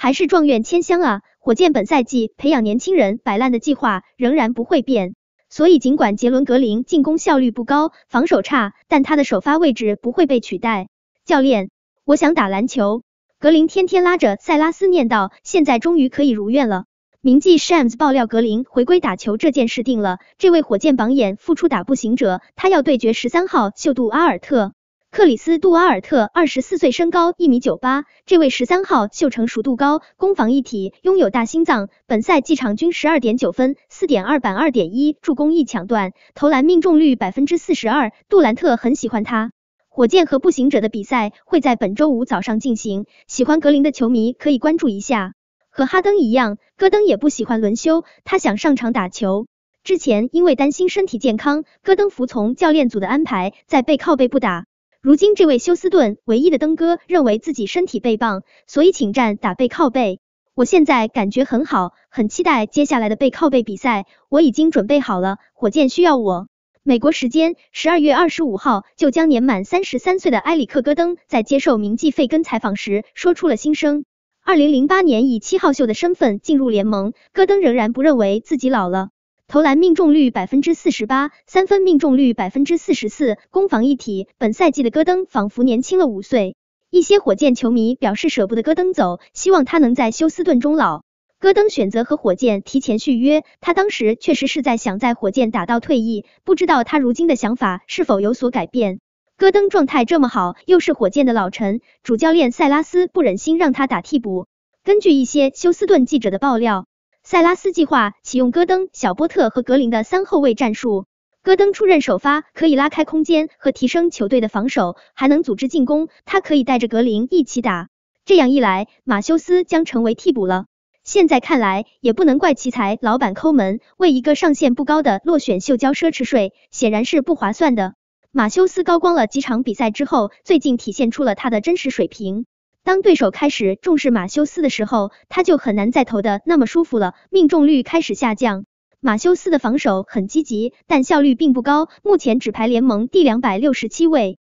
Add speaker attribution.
Speaker 1: 还是状元签香啊！火箭本赛季培养年轻人摆烂的计划仍然不会变，所以尽管杰伦·格林进攻效率不高，防守差，但他的首发位置不会被取代。教练，我想打篮球。格林天天拉着塞拉斯念叨，现在终于可以如愿了。名记 Shams 爆料，格林回归打球这件事定了，这位火箭榜眼复出打步行者，他要对决十三号秀杜阿尔特。克里斯·杜瓦尔特，二十四岁，身高一米九八。这位十三号秀成熟度高，攻防一体，拥有大心脏。本赛季场均十二点九分、四点二板、二点一助攻、一抢断，投篮命中率百分之四十二。杜兰特很喜欢他。火箭和步行者的比赛会在本周五早上进行，喜欢格林的球迷可以关注一下。和哈登一样，戈登也不喜欢轮休，他想上场打球。之前因为担心身体健康，戈登服从教练组的安排，在背靠背不打。如今，这位休斯顿唯一的登哥认为自己身体倍棒，所以请战打背靠背。我现在感觉很好，很期待接下来的背靠背比赛。我已经准备好了，火箭需要我。美国时间十二月二十五号，就将年满三十三岁的埃里克戈登在接受名记费根采访时说出了心声：二零零八年以七号秀的身份进入联盟，戈登仍然不认为自己老了。投篮命中率百分之四十八，三分命中率百分之四十四，攻防一体。本赛季的戈登仿佛年轻了五岁。一些火箭球迷表示舍不得戈登走，希望他能在休斯顿终老。戈登选择和火箭提前续约，他当时确实是在想在火箭打到退役。不知道他如今的想法是否有所改变。戈登状态这么好，又是火箭的老臣，主教练塞拉斯不忍心让他打替补。根据一些休斯顿记者的爆料。塞拉斯计划启用戈登、小波特和格林的三后卫战术。戈登出任首发，可以拉开空间和提升球队的防守，还能组织进攻。他可以带着格林一起打。这样一来，马修斯将成为替补了。现在看来，也不能怪奇才老板抠门，为一个上限不高的落选秀交奢侈税，显然是不划算的。马修斯高光了几场比赛之后，最近体现出了他的真实水平。当对手开始重视马修斯的时候，他就很难再投的那么舒服了，命中率开始下降。马修斯的防守很积极，但效率并不高，目前只排联盟第两百六十七位。